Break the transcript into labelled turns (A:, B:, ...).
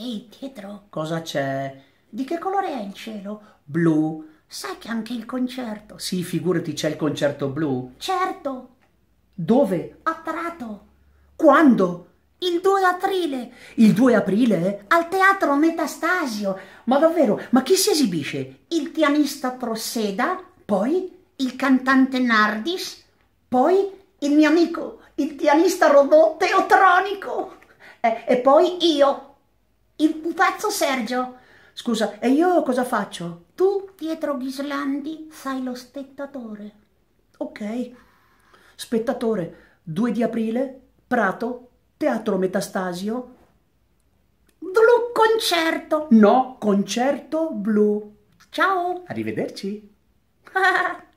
A: Ehi, Pietro.
B: Cosa c'è?
A: Di che colore è il cielo?
B: Blu. Sai
A: che anche il concerto.
B: Sì, figurati, c'è il concerto blu.
A: Certo.
B: Dove?
A: A Prato.
B: Quando?
A: Il 2 aprile. Il 2 aprile? Al teatro Metastasio. Ma davvero? Ma chi si esibisce? Il pianista Trosseda, poi il cantante Nardis, poi il mio amico, il pianista Rodotte Otronico. Eh, e poi io, il pupazzo Sergio. Scusa, e io cosa faccio? Tu, Pietro Ghislandi, sei lo spettatore. Ok. Spettatore, 2 di aprile, Prato, Teatro Metastasio. Blu concerto. No, concerto blu. Ciao.
B: Arrivederci.